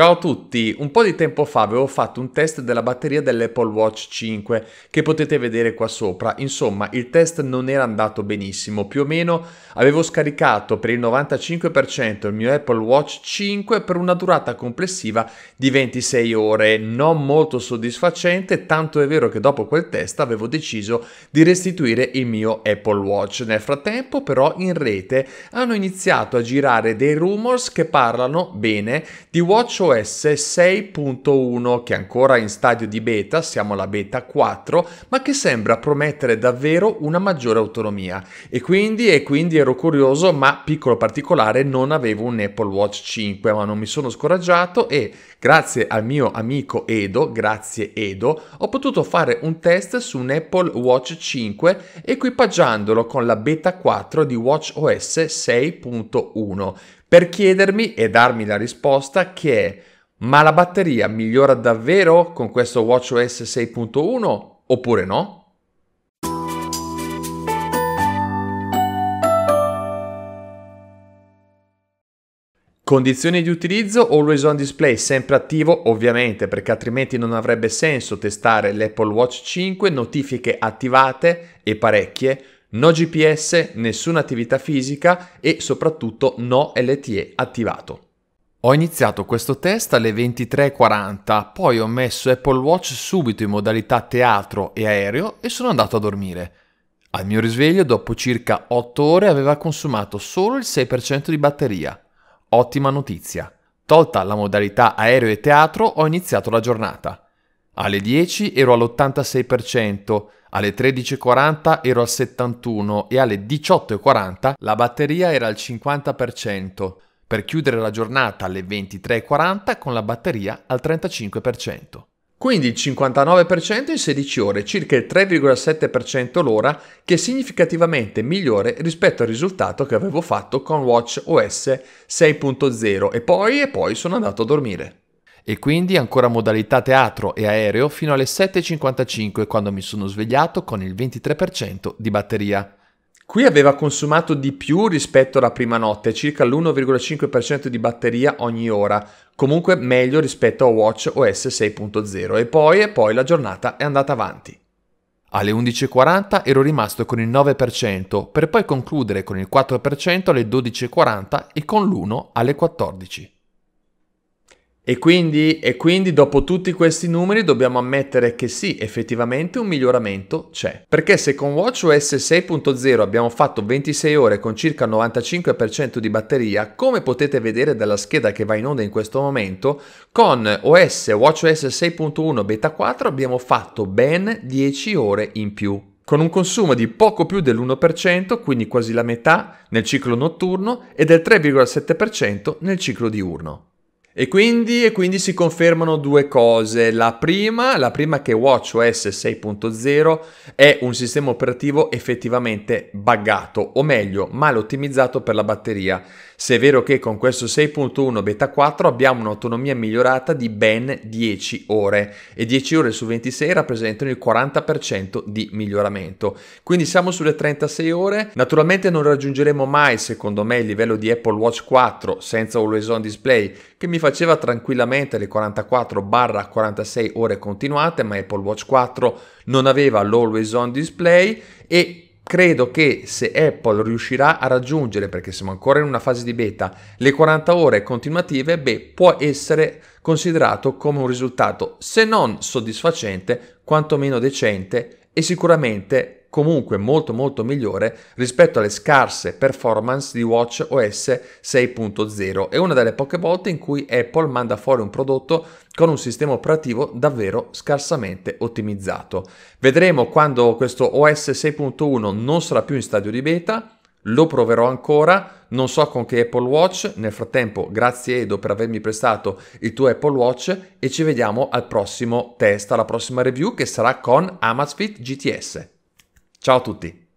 Ciao a tutti, un po' di tempo fa avevo fatto un test della batteria dell'Apple Watch 5 che potete vedere qua sopra, insomma il test non era andato benissimo, più o meno avevo scaricato per il 95% il mio Apple Watch 5 per una durata complessiva di 26 ore, non molto soddisfacente, tanto è vero che dopo quel test avevo deciso di restituire il mio Apple Watch. Nel frattempo però in rete hanno iniziato a girare dei rumors che parlano bene di Watch iOS 6.1 che è ancora in stadio di beta, siamo alla beta 4, ma che sembra promettere davvero una maggiore autonomia. E quindi, e quindi ero curioso, ma piccolo particolare, non avevo un Apple Watch 5, ma non mi sono scoraggiato e grazie al mio amico Edo, grazie Edo, ho potuto fare un test su un Apple Watch 5 equipaggiandolo con la beta 4 di Watch OS 6.1 per chiedermi e darmi la risposta che è ma la batteria migliora davvero con questo WatchOS 6.1 oppure no? Condizioni di utilizzo Always on display sempre attivo ovviamente perché altrimenti non avrebbe senso testare l'Apple Watch 5, notifiche attivate e parecchie No GPS, nessuna attività fisica e soprattutto no LTE attivato. Ho iniziato questo test alle 23.40, poi ho messo Apple Watch subito in modalità teatro e aereo e sono andato a dormire. Al mio risveglio, dopo circa 8 ore, aveva consumato solo il 6% di batteria. Ottima notizia. Tolta la modalità aereo e teatro, ho iniziato la giornata. Alle 10 ero all'86%, alle 13.40 ero al 71 e alle 18.40 la batteria era al 50%, per chiudere la giornata alle 23.40 con la batteria al 35%. Quindi il 59% in 16 ore, circa il 3,7% l'ora, che è significativamente migliore rispetto al risultato che avevo fatto con Watch OS 6.0 e poi, e poi sono andato a dormire. E quindi ancora modalità teatro e aereo fino alle 7.55 quando mi sono svegliato con il 23% di batteria. Qui aveva consumato di più rispetto alla prima notte, circa l'1,5% di batteria ogni ora, comunque meglio rispetto a Watch OS 6.0 e poi, e poi la giornata è andata avanti. Alle 11.40 ero rimasto con il 9% per poi concludere con il 4% alle 12.40 e con l'1 alle 14. E quindi, e quindi, dopo tutti questi numeri dobbiamo ammettere che sì, effettivamente un miglioramento c'è. Perché se con WatchOS 6.0 abbiamo fatto 26 ore con circa 95% di batteria, come potete vedere dalla scheda che va in onda in questo momento, con OS WatchOS 6.1 Beta 4 abbiamo fatto ben 10 ore in più con un consumo di poco più dell'1%, quindi quasi la metà nel ciclo notturno, e del 3,7% nel ciclo diurno. E quindi, e quindi, si confermano due cose. La prima, la prima è che WatchOS 6.0 è un sistema operativo effettivamente buggato, o meglio, mal ottimizzato per la batteria. Se è vero che con questo 6.1 beta 4 abbiamo un'autonomia migliorata di ben 10 ore e 10 ore su 26 rappresentano il 40% di miglioramento. Quindi siamo sulle 36 ore. Naturalmente non raggiungeremo mai, secondo me, il livello di Apple Watch 4 senza Always On Display che mi faceva tranquillamente le 44-46 ore continuate, ma Apple Watch 4 non aveva l'always on display e Credo che se Apple riuscirà a raggiungere, perché siamo ancora in una fase di beta, le 40 ore continuative, beh, può essere considerato come un risultato, se non soddisfacente, quantomeno decente e sicuramente comunque molto molto migliore rispetto alle scarse performance di Watch OS 6.0. È una delle poche volte in cui Apple manda fuori un prodotto con un sistema operativo davvero scarsamente ottimizzato. Vedremo quando questo OS 6.1 non sarà più in stadio di beta lo proverò ancora, non so con che Apple Watch, nel frattempo grazie Edo per avermi prestato il tuo Apple Watch e ci vediamo al prossimo test, alla prossima review che sarà con Amazfit GTS. Ciao a tutti!